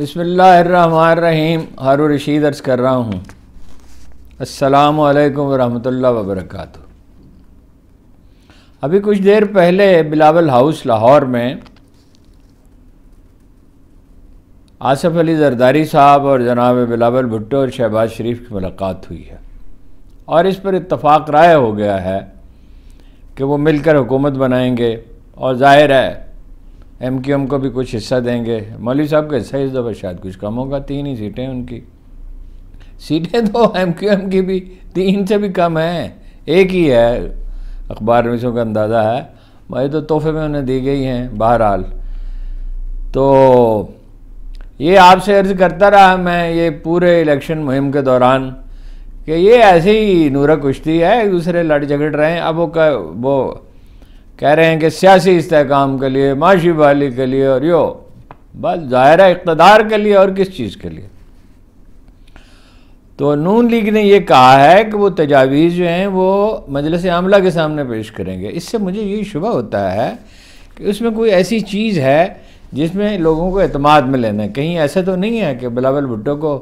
बसमीम हर रशीद अर्ज़ कर रहा हूँ अस्सलाम वालेकुम रहमतुल्लाह अभी कुछ देर पहले बिलावल हाउस लाहौर में आसफ़ अली जरदारी साहब और जनाब बिलावल भुट्टो और शहबाज शरीफ की मुलाकात हुई है और इस पर इतफ़ाक़ राय हो गया है कि वो मिलकर हुकूमत बनाएंगे और ज़ाहिर है एम क्यू एम को भी कुछ हिस्सा देंगे मौलवी साहब का हिस्सा इस दफ़ा शायद कुछ कम होगा तीन ही सीटें उनकी सीटें तो एम क्यू एम की भी तीन से भी कम हैं एक ही है अखबार में का अंदाज़ा है भाई तो तोहफे में उन्हें दी गई हैं बहरहाल तो ये आपसे अर्ज़ करता रहा मैं ये पूरे इलेक्शन मुहिम के दौरान कि ये ऐसी ही नूरा कुश्ती है एक दूसरे लड़ झगड़ रहे हैं अब वो वो कह रहे हैं कि सियासी इसकाम के लिए माशी बहाली के लिए और यो बस ज़ाहिर इकतदार के लिए और किस चीज़ के लिए तो नून लीग ने यह कहा है कि वो तजावीज़ जो हैं वो मजलिस आमला के सामने पेश करेंगे इससे मुझे यही शुबा होता है कि उसमें कोई ऐसी चीज़ है जिसमें लोगों को अतमाद में लेना है कहीं ऐसा तो नहीं है कि बिलावल भुट्टो को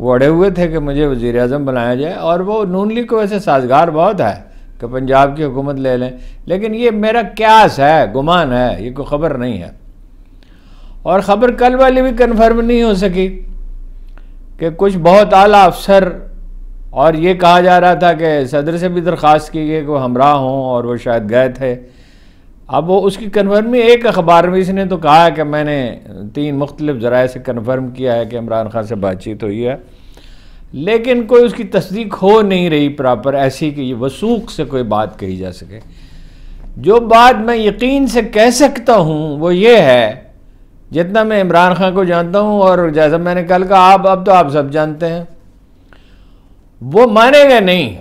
वड़े हुए थे कि मुझे वज़ी अजम बनाया जाए और वो नून लीग को वैसे साजगार बहुत है कि पंजाब की हुकूमत ले लें लेकिन ये मेरा क्यास है गुमान है ये कोई ख़बर नहीं है और ख़बर कल वाली भी कन्फर्म नहीं हो सकी कि कुछ बहुत आला अफसर और ये कहा जा रहा था कि सदर से भी दरख्वास्त की गई कि वो हमरा हों और वो शायद गए थे अब वो उसकी कन्फर्मी एक अखबार में इसने तो कहा है कि मैंने तीन मुख्तलिफ ज़रा से कन्फर्म किया है कि इमरान खान से बातचीत हुई है लेकिन कोई उसकी तस्दीक हो नहीं रही प्रॉपर ऐसी कि वसूख से कोई बात कही जा सके जो बात मैं यकीन से कह सकता हूँ वो ये है जितना मैं इमरान खान को जानता हूँ और जैसा मैंने कल कहा आप अब तो आप सब जानते हैं वो मानेगा नहीं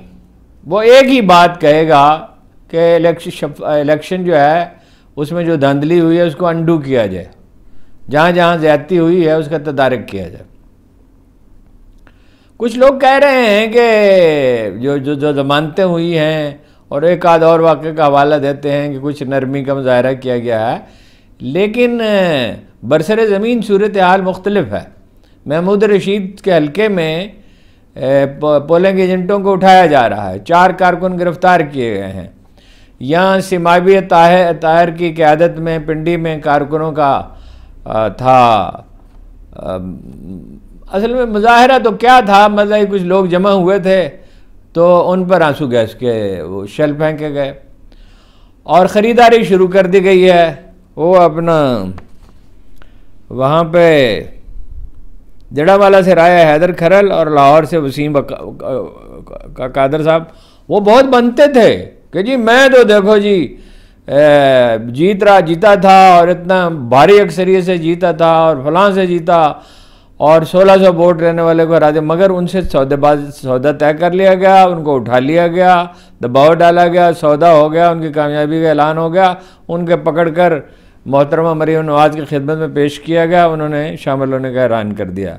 वो एक ही बात कहेगा कि इलेक्शन इलेक्शन जो है उसमें जो धांधली हुई है उसको अंडू किया जाए जहाँ जहाँ ज्यादती हुई है उसका तदारक किया जाए कुछ लोग कह रहे हैं कि जो जो जो जमानतें हुई हैं और एक आध और वाक़े का हवाला देते हैं कि कुछ नरमी का मुजाहरा किया गया है लेकिन बरसर ज़मीन सूरत हाल मुख्तलफ है महमूद रशीद के हलके में पोलिंग एजेंटों को उठाया जा रहा है चार कारकुन गिरफ्तार किए गए हैं यहाँ सिमावी ताहर ताहर की क्यादत में पिंडी में कारकुनों का था असल में मुजाहरा तो क्या था मतलब कुछ लोग जमा हुए थे तो उन पर आंसू गैस के वो शेल फेंके गए और ख़रीदारी शुरू कर दी गई है वो अपना वहाँ पे जड़ावाला से राय हैदर खरल और लाहौर से वसीम का कादर साहब वो बहुत बनते थे कि जी मैं तो देखो जी जीत रहा जीता था और इतना भारी अक्सरियत से जीता था और फलां से जीता और 1600 वोट रहने वाले को हरा दिया मगर उनसे सौदेबाज सौदा तय कर लिया गया उनको उठा लिया गया दबाव डाला गया सौदा हो गया उनकी कामयाबी का ऐलान हो गया उनके पकड़ कर मोहतरमा मरीम नवाज़ की खिदमत में पेश किया गया उन्होंने शामिल होने का ऐलान कर दिया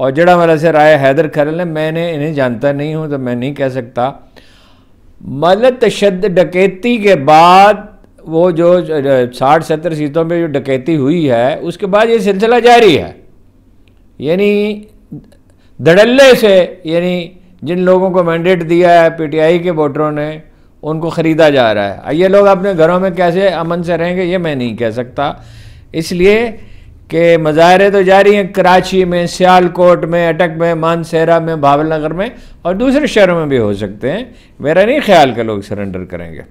और जड़ा मला से राय हैदर खरल ने मैंने इन्हें जानता नहीं हूँ तो मैं नहीं कह सकता मतलब तशद डकैती के बाद वो जो साठ सत्तर सीटों पर जो डकैती हुई है उसके बाद ये सिलसिला जारी है यानी धड़ल्ले से यानी जिन लोगों को मैंडेट दिया है पीटीआई के वोटरों ने उनको ख़रीदा जा रहा है ये लोग अपने घरों में कैसे अमन से रहेंगे ये मैं नहीं कह सकता इसलिए कि मज़ाहरे तो जारी हैं कराची में सियालकोट में अटक में मानसेरा में भावलनगर में और दूसरे शहरों में भी हो सकते हैं मेरा नहीं ख्याल का लोग सरेंडर करेंगे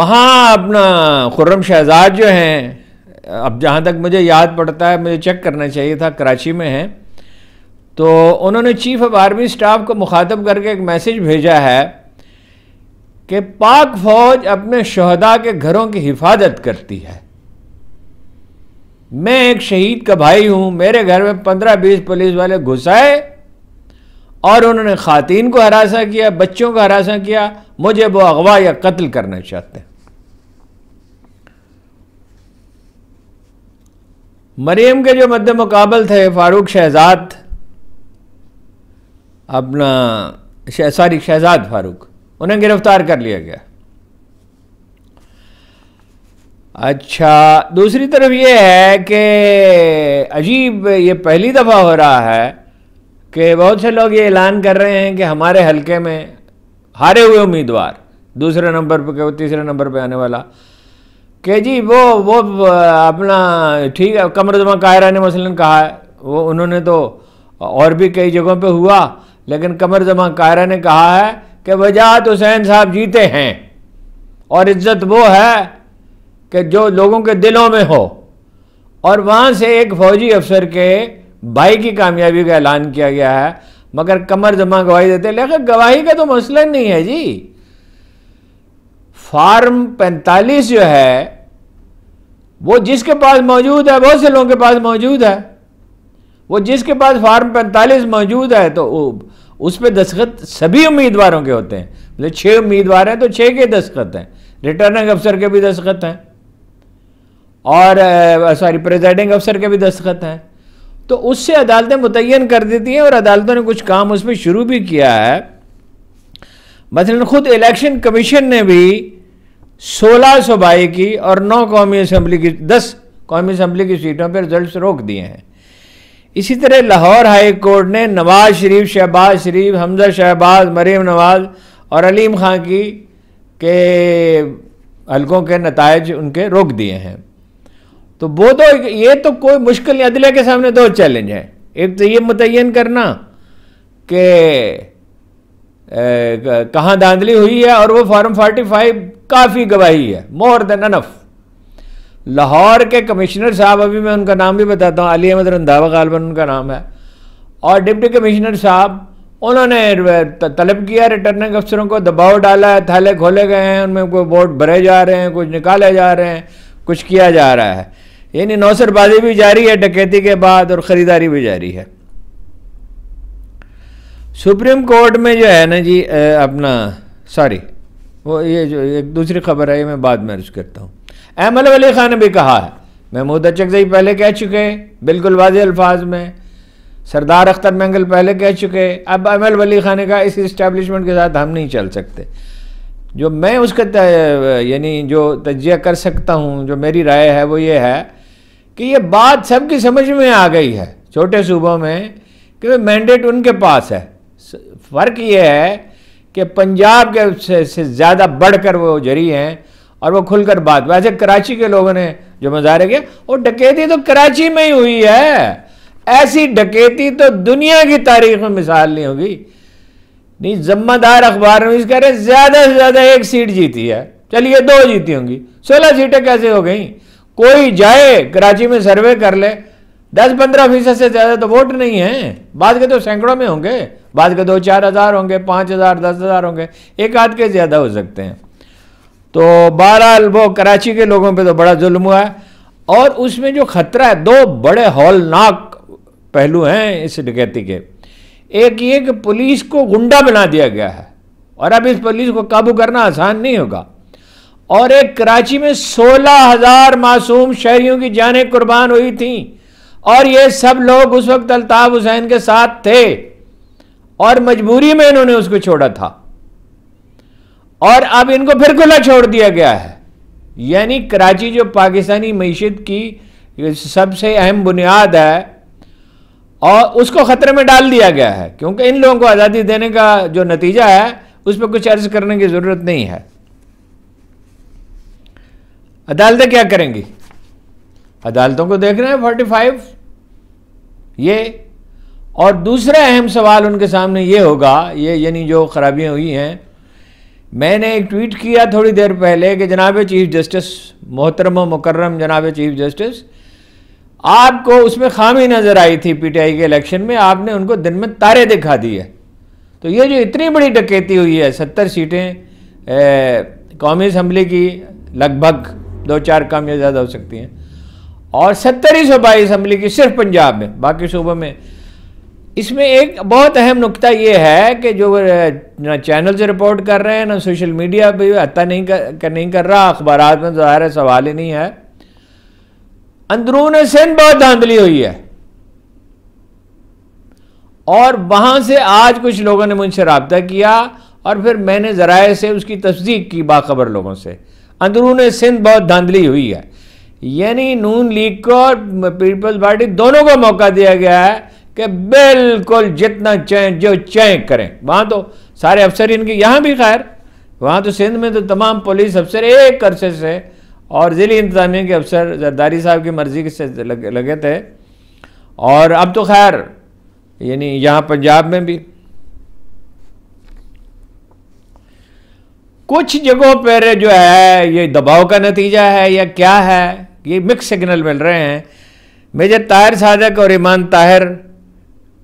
वहाँ अपना खुर्रम शहजाद जो हैं अब जहाँ तक मुझे याद पड़ता है मुझे चेक करना चाहिए था कराची में है तो उन्होंने चीफ ऑफ आर्मी स्टाफ को मुखातब करके एक मैसेज भेजा है कि पाक फौज अपने शहदा के घरों की हिफाजत करती है मैं एक शहीद का भाई हूं मेरे घर में पंद्रह बीस पुलिस वाले घुस आए और उन्होंने खातन को हरासा किया बच्चों को हरासा किया मुझे वो अगवा या कत्ल करना चाहते हैं मरीम के जो मद्द मुकाबल थे फारूक शहजाद अपना शह, सॉरी शहजाद फारूक उन्हें गिरफ्तार कर लिया गया अच्छा दूसरी तरफ ये है कि अजीब ये पहली दफ़ा हो रहा है कि बहुत से लोग ये ऐलान कर रहे हैं कि हमारे हलके में हारे हुए उम्मीदवार दूसरे नंबर पर तीसरे नंबर पर आने वाला कि जी वो वो अपना ठीक है कमर जमा कायरा ने मसलन कहा है वो उन्होंने तो और भी कई जगहों पे हुआ लेकिन कमर जमा कायरा ने कहा है कि वजात हुसैन साहब जीते हैं और इज्जत वो है कि जो लोगों के दिलों में हो और वहाँ से एक फौजी अफसर के भाई की कामयाबी का ऐलान किया गया है मगर कमर जमा गवाही देते लेकिन गवाही का तो मसला नहीं है जी फार्म 45 जो है वो जिसके पास मौजूद है बहुत से लोगों के पास मौजूद है वो जिसके पास फार्म पैंतालीस मौजूद है तो उस पर दस्खत सभी उम्मीदवारों के होते हैं मतलब छः उम्मीदवार हैं तो छः के दस्खत हैं रिटर्निंग अफसर के भी दस्खत हैं और सॉरी प्रेजाइडिंग अफसर के भी दस्खत हैं तो उससे अदालतें मुतन कर देती हैं और अदालतों ने कुछ काम उसमें शुरू भी किया है मसलन ख़ुद इलेक्शन कमीशन ने भी सोलह सूबाई की और नौ कौमी असम्बली की दस कौमी असम्बली की सीटों पर रिजल्ट रोक दिए हैं इसी तरह लाहौर हाई कोर्ट ने नवाज शरीफ शहबाज शरीफ हमजा शहबाज मरीम नवाज और अलीम खां की के हलकों के नतज उनके रोक दिए हैं तो वो तो ये तो कोई मुश्किल नहीं अदले के सामने दो चैलेंज हैं एक तो ये मुतन करना कि कहाँ धांधली हुई है और वो फॉर्म 45 काफ़ी गवाही है मोर देन अनफ लाहौर के कमिश्नर साहब अभी मैं उनका नाम भी बताता हूँ अली अहमद रंधावा गालबन उनका नाम है और डिप्टी कमिश्नर साहब उन्होंने तलब किया रिटर्निंग अफसरों को दबाव डाला है थाले खोले गए हैं उनमें कोई वोट भरे जा रहे हैं कुछ निकाले जा रहे हैं कुछ किया जा रहा है यानी नौसरबाजी भी जारी है डकैती के बाद और ख़रीदारी भी जारी है सुप्रीम कोर्ट में जो है ना जी अपना सॉरी वो ये जो एक दूसरी खबर है ये मैं बाद में अर्ज करता हूँ अहमद वली खान ने भी कहा है महमूद अचकजई पहले कह चुके हैं बिल्कुल वाज अल्फाज में सरदार अख्तर मंगल पहले कह चुके हैं अब अमल वली खान ने कहा इस इस्टेब्लिशमेंट के साथ हम नहीं चल सकते जो मैं उसका यानी जो तजिया कर सकता हूँ जो मेरी राय है वो ये है कि ये बात सबकी समझ में आ गई है छोटे सूबों में कि मैंडेट उनके पास है फ़र्क ये है कि पंजाब के से, से ज़्यादा बढ़ कर वो जरी हैं और वो खुलकर बात वैसे कराची के लोगों ने जो मजारे किया वो डकैती तो कराची में ही हुई है ऐसी डकैती तो दुनिया की तारीख में मिसाल नहीं होगी नहीं जम्मेदार अखबार में कह रहे ज़्यादा से ज़्यादा एक सीट जीती है चलिए दो जीती होंगी सोलह सीटें कैसे हो गई कोई जाए कराची में सर्वे कर ले दस पंद्रह फीसद से ज़्यादा तो वोट नहीं है बाद के तो सैकड़ों में होंगे बाद के दो चार हज़ार होंगे पांच हज़ार दस हज़ार होंगे एक आध के ज़्यादा हो सकते हैं तो बहरहाल वो कराची के लोगों पे तो बड़ा जुल्म हुआ है और उसमें जो खतरा है दो बड़े हॉलनाक पहलू हैं इस डकैती के एक ये कि पुलिस को गुंडा बना दिया गया है और अब इस पुलिस को काबू करना आसान नहीं होगा और एक कराची में सोलह हज़ार मासूम शहरियों की जाने कुर्बान हुई थी और ये सब लोग उस वक्त अल्ताफ हुसैन के साथ थे और मजबूरी में इन्होंने उसको छोड़ा था और अब इनको फिर खुला छोड़ दिया गया है यानी कराची जो पाकिस्तानी मीशत की सबसे अहम बुनियाद है और उसको ख़तरे में डाल दिया गया है क्योंकि इन लोगों को आज़ादी देने का जो नतीजा है उस पर कुछ अर्ज करने की ज़रूरत नहीं है अदालतें क्या करेंगी अदालतों को देख रहे हैं फोर्टी फाइव ये और दूसरा अहम सवाल उनके सामने ये होगा ये यानी जो खराबियाँ हुई हैं मैंने एक ट्वीट किया थोड़ी देर पहले कि जनाब चीफ जस्टिस मोहतरम मुकर्रम जनाब चीफ जस्टिस आपको उसमें खामी नज़र आई थी पीटीआई के इलेक्शन में आपने उनको दिन में तारे दिखा दिए तो ये जो इतनी बड़ी डकैती हुई है सत्तर सीटें कौमी असम्बली की लगभग दो चार कम या ज़्यादा हो सकती हैं और सत्तर ही सूबाई इसम्बली की सिर्फ पंजाब में बाकी सूबों में इसमें एक बहुत अहम नुकता ये है कि जो ना चैनल से रिपोर्ट कर रहे हैं ना सोशल मीडिया पर हत्या नहीं कर नहीं कर रहा अखबार में ज़ाहिर है सवाल ही नहीं है अंदरून सिंध बहुत धांधली हुई है और वहाँ से आज कुछ लोगों ने मुझसे रबता किया और फिर मैंने ज़राए से उसकी तस्दीक की बाखबर लोगों से अंदरून सिंध बहुत धांधली हुई है यानी नून लीग को और पीपल्स पार्टी दोनों को मौका दिया गया है कि बिल्कुल जितना चाहे जो चाहे करें वहाँ तो सारे अफसर इनके यहाँ भी खैर वहाँ तो सिंध में तो तमाम पुलिस अफसर एक अरसे से और ज़िली इंतजामिया के अफसर जरदारी साहब की मर्ज़ी से लगे, लगे थे और अब तो खैर यानी यहाँ पंजाब में भी कुछ जगहों पर जो है ये दबाव का नतीजा है या क्या है ये मिक्स सिग्नल मिल रहे हैं मेजर ताहिर सादक और ईमान ताहिर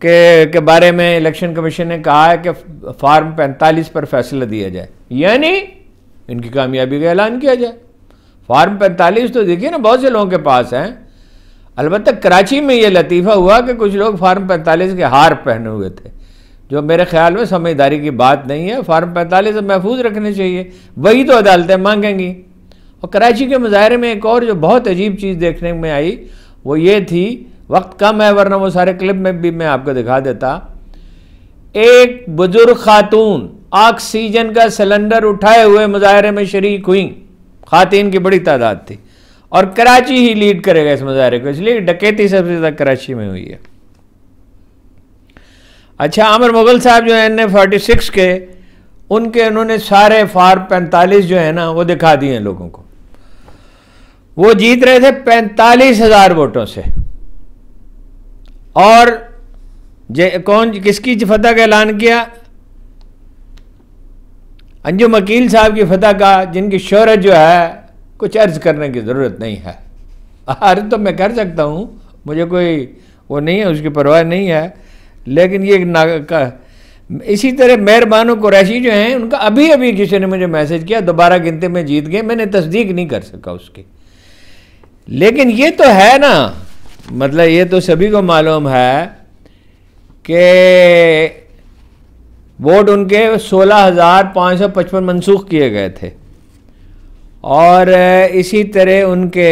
के के बारे में इलेक्शन कमीशन ने कहा है कि फार्म 45 पर फैसला दिया जाए यानी इनकी कामयाबी का ऐलान किया जाए फार्म 45 तो देखिए ना बहुत से लोगों के पास हैं अलबत्त कराची में ये लतीफ़ा हुआ कि कुछ लोग फार्म 45 के हार पहने हुए थे जो मेरे ख्याल में समझदारी की बात नहीं है फार्म 45 महफूज रखने चाहिए वही तो अदालतें मांगेंगी और कराची के मुजाहरे में एक और जो बहुत अजीब चीज़ देखने में आई वो ये थी वक्त कम है वरना वो सारे क्लिप में भी मैं आपको दिखा देता एक बुजुर्ग खातून ऑक्सीजन का सिलेंडर उठाए हुए मुजाहरे में शरीक हुई खातन की बड़ी तादाद थी और कराची ही लीड करेगा इस मुजाहरे को इसलिए डकैती सबसे ज़्यादा कराची में हुई है अच्छा अमर मुगल साहब जो है एन ए फोर्टी सिक्स के उनके उन्होंने सारे फार पैंतालीस जो है ना वो दिखा दिए लोगों को वो जीत रहे थे पैंतालीस हजार वोटों से और जे कौन किसकी फतह का ऐलान किया अंजुम अकील साहब की फतह का जिनकी शोहरत जो है कुछ अर्ज करने की ज़रूरत नहीं है अर्ज तो मैं कर सकता हूँ मुझे कोई वो नहीं है उसकी परवाह नहीं है लेकिन ये ना इसी तरह मेहरबानों कुरैशी जो हैं उनका अभी अभी किसी ने मुझे मैसेज किया दोबारा गिनते में जीत गए मैंने तस्दीक नहीं कर सका उसकी लेकिन ये तो है ना मतलब ये तो सभी को मालूम है कि वोट उनके सोलह हज़ार पाँच सौ पचपन मनसूख किए गए थे और इसी तरह उनके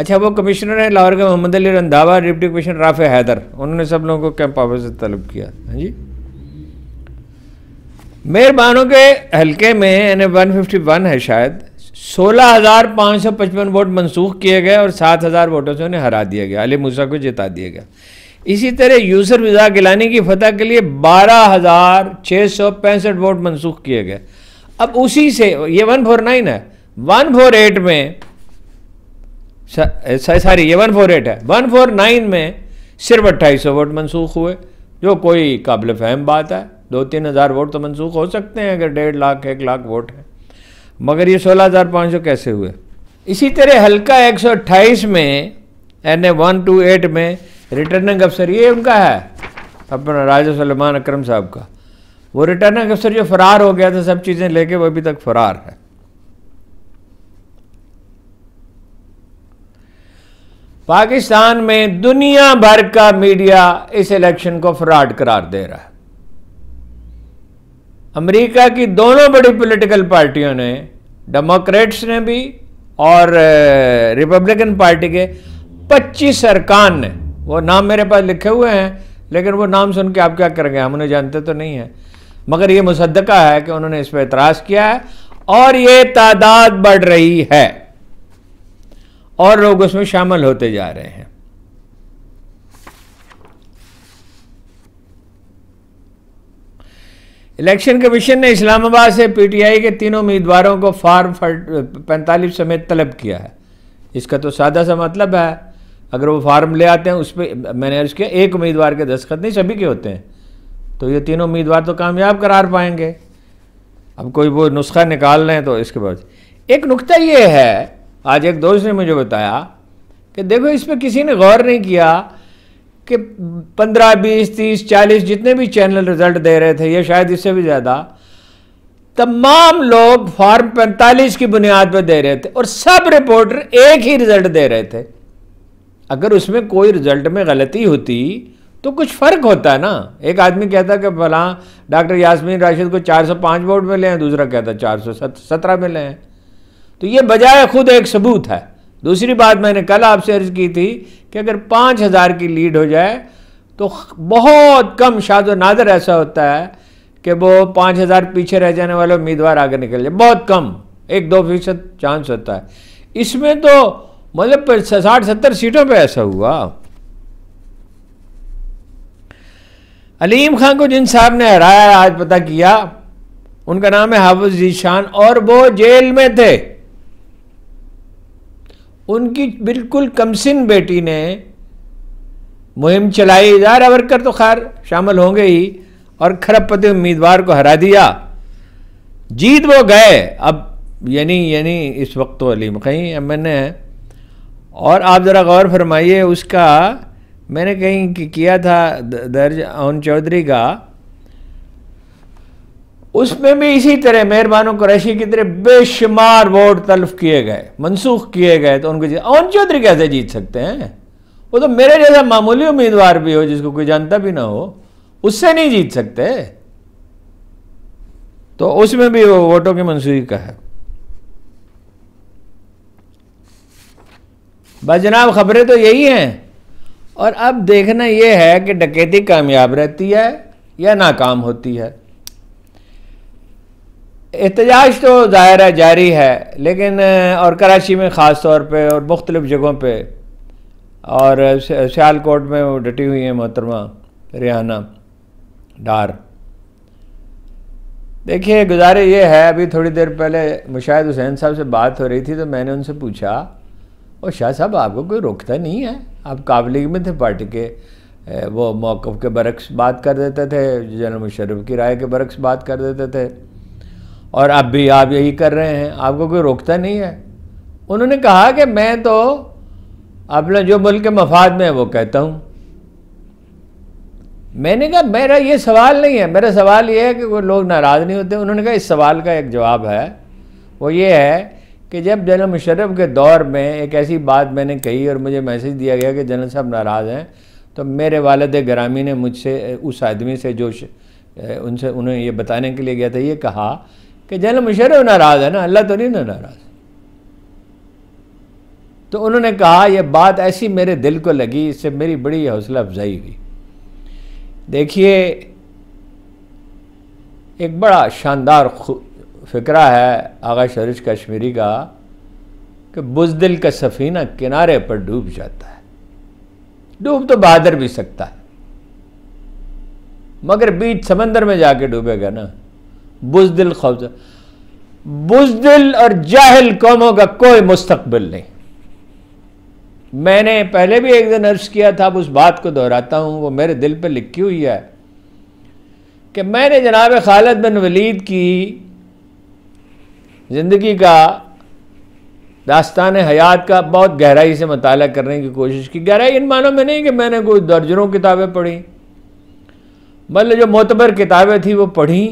अच्छा वो कमिश्नर हैं लाहौर के मोहम्मद अली रंधावा डिप्टी कमिश्नर राफे हैदर उन्होंने सब लोगों को कैंप ऑफिस से तलब किया हाँ जी मेहरबानों के हलके में यानी 151 है शायद सोलह हज़ार पाँच सौ पचपन वोट मनसूख किए गए और सात हज़ार वोटों से उन्हें हरा दिया गया अली मूसा को जिता दिया गया इसी तरह यूसर मिजा गिलानी की फतह के लिए बारह हज़ार छः सौ पैंसठ वोट मनसूख किए गए अब उसी से ये वन फोर नाइन है वन फोर एट में सॉरी ये वन फोर एट है वन फोर नाइन में सिर्फ अट्ठाईस सौ वोट मनसूख हुए जो कोई काबिल फहम बात है दो तीन हज़ार वोट तो मनसूख हो सकते हैं अगर डेढ़ लाख एक लाख वोट हैं मगर ये 16,500 कैसे हुए इसी तरह हल्का 128 में N A one two eight में रिटर्निंग अफसर ये उनका है अपना राजा सलमान अक्रम साहब का वो रिटर्निंग अफसर जो फरार हो गया था सब चीज़ें लेके वो अभी तक फरार है पाकिस्तान में दुनिया भर का मीडिया इस इलेक्शन को फ्रॉड करार दे रहा है अमेरिका की दोनों बड़ी पॉलिटिकल पार्टियों ने डेमोक्रेट्स ने भी और रिपब्लिकन पार्टी के 25 अरकान ने वो नाम मेरे पास लिखे हुए हैं लेकिन वो नाम सुन के आप क्या करेंगे हम उन्हें जानते तो नहीं हैं मगर ये मुसदका है कि उन्होंने इस पर एतराज़ किया है और ये तादाद बढ़ रही है और लोग उसमें शामिल होते जा रहे हैं इलेक्शन कमीशन ने इस्लामाबाद से पीटीआई के तीनों उम्मीदवारों को फार्म पैंतालीस समेत तलब किया है इसका तो सादा सा मतलब है अगर वो फार्म ले आते हैं उस पर मैंने अर्ज किया एक उम्मीदवार के दस्खत नहीं सभी के होते हैं तो ये तीनों उम्मीदवार तो कामयाब करार पाएंगे अब कोई वो नुस्खा निकाल रहे हैं तो इसके बाद एक नुकता ये है आज एक दोस्त ने मुझे बताया कि देखो इस पर किसी ने गौर नहीं किया कि 15, 20, 30, 40 जितने भी चैनल रिजल्ट दे रहे थे या शायद इससे भी ज़्यादा तमाम लोग फॉर्म 45 की बुनियाद पर दे रहे थे और सब रिपोर्टर एक ही रिजल्ट दे रहे थे अगर उसमें कोई रिजल्ट में गलती होती तो कुछ फ़र्क होता है ना एक आदमी कहता कि फला डॉक्टर यासमीन राशिद को 405 वोट मिले हैं दूसरा कहता 417 में मिले हैं तो ये बजाय खुद एक सबूत है दूसरी बात मैंने कल आपसे अर्ज की थी कि अगर पाँच हज़ार की लीड हो जाए तो बहुत कम शाद नादर ऐसा होता है कि वो पाँच हज़ार पीछे रह जाने वाले उम्मीदवार आगे निकल जाए बहुत कम एक दो फीसद चांस होता है इसमें तो मतलब साठ सत्तर सीटों पे ऐसा हुआ अलीम खान को जिन साहब ने हराया आज पता किया उनका नाम है हाफिज शान और वो जेल में थे उनकी बिल्कुल कमसिन बेटी ने मुहिम चलाई इजार अवरकर तो खैर शामिल होंगे ही और खरबपति उम्मीदवार को हरा दिया जीत वो गए अब यानी यानी इस वक्त तो अलीम कहीं एम एन ए और आप ज़रा गौर फरमाइए उसका मैंने कहीं किया था दर्ज अवन चौधरी का उसमें भी इसी तरह मेहरबानों कुरैशी की तरह बेशुमार वोट तलफ किए गए मनसूख किए गए तो उनको अवन चौधरी कैसे जीत सकते हैं वो तो मेरे जैसा मामूली उम्मीदवार भी हो जिसको कोई जानता भी ना हो उससे नहीं जीत सकते तो उसमें भी वो वोटों की मंसूरी का है बस जनाब खबरें तो यही हैं और अब देखना यह है कि डकैती कामयाब रहती है या नाकाम होती है एहतजाज तो ज़ाहिर है जारी है लेकिन और कराची में ख़ास तौर पर और मुख्तलिफ़ जगहों पर और सियालकोट में वो डटी हुई हैं मोहतरमा रिहाना डार देखिए गुजारे ये है अभी थोड़ी देर पहले मुशाहिद हुसैन साहब से बात हो रही थी तो मैंने उनसे पूछा और शाह साहब आपको कोई रोकता नहीं है आप काबलीग में थे पार्टी के वो मौक़ के बरक्स बात कर देते थे जनरल मुशरफ की राय के बरक्स बात कर देते थे और अब भी आप यही कर रहे हैं आपको कोई रोकता नहीं है उन्होंने कहा कि मैं तो अपना जो मुल्क के मफाद में है वो कहता हूँ मैंने कहा मेरा ये सवाल नहीं है मेरा सवाल ये है कि वो लोग नाराज़ नहीं होते उन्होंने कहा इस सवाल का एक जवाब है वो ये है कि जब जनरल मुशर्रफ के दौर में एक ऐसी बात मैंने कही और मुझे मैसेज दिया गया कि जनरल साहब नाराज़ हैं तो मेरे वालद ग्रामी ने मुझसे उस आदमी से जो उनसे उन्हें ये बताने के लिए गया था ये कहा कि जनरल मुशरफ नाराज़ है ना अल्लाह तो नहीं ना नाराज़ तो उन्होंने कहा यह बात ऐसी मेरे दिल को लगी इससे मेरी बड़ी हौसला अफजाई हुई देखिए एक बड़ा शानदार फिक्रा है आगा शरिश कश्मीरी का कि बुजदिल का सफ़ीना किनारे पर डूब जाता है डूब तो बहादुर भी सकता है मगर बीच समंदर में जाके डूबेगा ना बुजदिल खौफ बुजदिल और जाहिल कौमों का कोई मुस्तबिल नहीं मैंने पहले भी एक दिन अर्ज किया था अब उस बात को दोहराता हूँ वो मेरे दिल पर लिखी हुई है कि मैंने जनाब खालिद बिन वलीद की ज़िंदगी का दास्तान हयात का बहुत गहराई से मताल करने की कोशिश की गहराई इन मानों में नहीं कि मैंने कोई दर्जनों किताबें पढ़ी मतलब जो मोतबर किताबें थी वो पढ़ी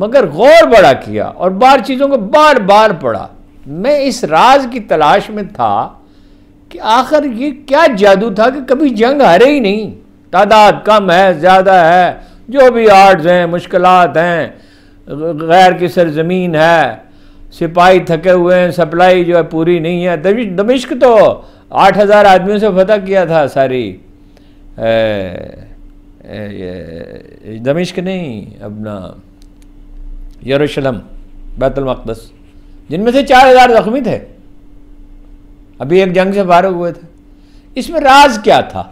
मगर गौर बड़ा किया और बार चीज़ों को बार बार पढ़ा मैं इस राज की तलाश में था कि आखिर ये क्या जादू था कि कभी जंग हारे ही नहीं तादाद कम है ज़्यादा है जो भी आर्ट्स हैं मुश्किल हैं गैर की सरजमीन है सिपाही थके हुए हैं सप्लाई जो है पूरी नहीं है दमिश्क तो आठ हज़ार आदमियों से फतह किया था सारी ए, ए, ए, दमिश्क नहीं अपना यरूशलम बैतुलमक़दस जिनमें से चार हज़ार ज़ख्मी थे अभी एक जंग से फारग हुए थे इसमें राज क्या था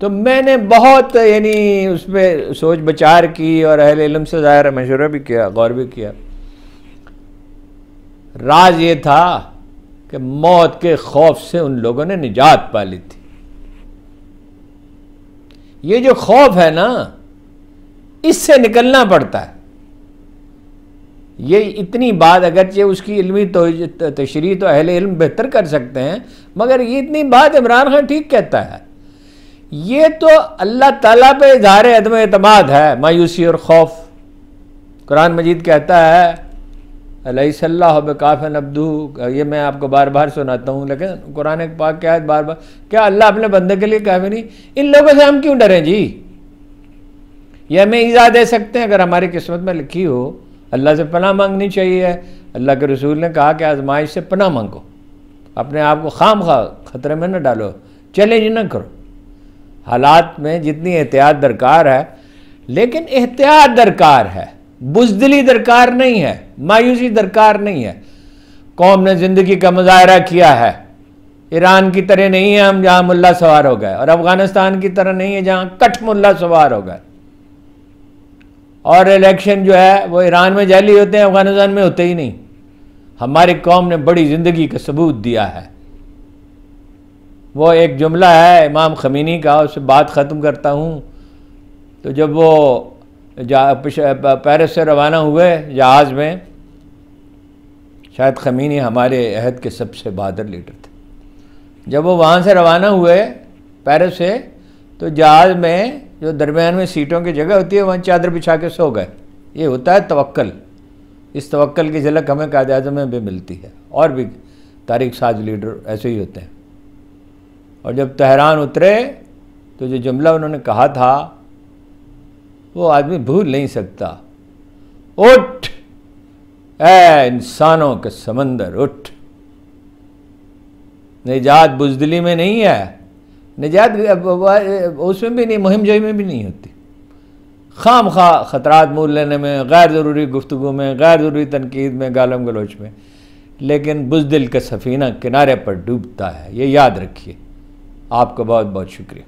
तो मैंने बहुत यानी उस पर सोच बचार की और अहल इलम से ज़ाहिर मशवरा भी किया गौर भी किया राज ये था कि मौत के खौफ से उन लोगों ने निजात पा ली थी ये जो खौफ है ना इससे निकलना पड़ता है ये इतनी बात अगरचे उसकी इलमी तो, तशरी तो अहल इल्म बेहतर कर सकते हैं मगर ये इतनी बात इमरान खान ठीक कहता है ये तो अल्लाह ताला पे इजहार अदम अतमाद है मायूसी और खौफ कुरान मजीद कहता है अलैसल्लाकाफ़न अब्दू ये मैं आपको बार बार सुनाता हूँ लेकिन कुरान पाक क्या है बार बार क्या अल्लाह अपने बंदे के लिए काफ़ी नहीं इन लोगों से हम क्यों डरें जी ये हमें ईजा दे सकते हैं अगर हमारी किस्मत में लिखी हो अल्लाह से पनाह मांगनी चाहिए अल्लाह के रसूल ने कहा कि आजमाइश से पनाह मांगो अपने आप को खाम खा खतरे में ना डालो चैलेंज ना करो हालात में जितनी एहतियात दरकार है लेकिन एहतियात दरकार है बुजदली दरकार नहीं है मायूसी दरकार नहीं है कौम ने ज़िंदगी का मुजाहरा किया है ईरान की तरह नहीं है हम जहाँ मुल्ला सवार हो गए और अफ़गानिस्तान की तरह नहीं है जहाँ कठ मुल्ला सवार हो गए और इलेक्शन जो है वो ईरान में जाली होते हैं अफगानिस्तान में होते ही नहीं हमारी कौम ने बड़ी ज़िंदगी का सबूत दिया है वो एक जुमला है इमाम खमीनी का उससे बात ख़त्म करता हूँ तो जब वो पैरिस से रवाना हुए जहाज़ में शायद खमीनी हमारे अहद के सबसे बहादुर लीडर थे जब वो वहाँ से रवाना हुए पैरिस से तो जहाज़ में जो दरमियान में सीटों की जगह होती है वहाँ चादर बिछा के सो गए ये होता है तवक्ल इस तवक्ल की झलक हमें कायद अजम में भी मिलती है और भी तारिक साज लीडर ऐसे ही होते हैं और जब तहरान उतरे तो जो जुमला उन्होंने कहा था वो आदमी भूल नहीं सकता उठ ए इंसानों के समंदर उठ निजात बुजदली में नहीं है निजात उसमें भी नहीं मुहिम जोई में भी नहीं होती खाम खा खतरा मोल लेने में गैर ज़रूरी गुफ्तु में गैर ज़रूरी तनकीद में गालम गलोच में लेकिन बुजदिल का सफ़ीना किनारे पर डूबता है ये याद रखिए आपका बहुत बहुत शुक्रिया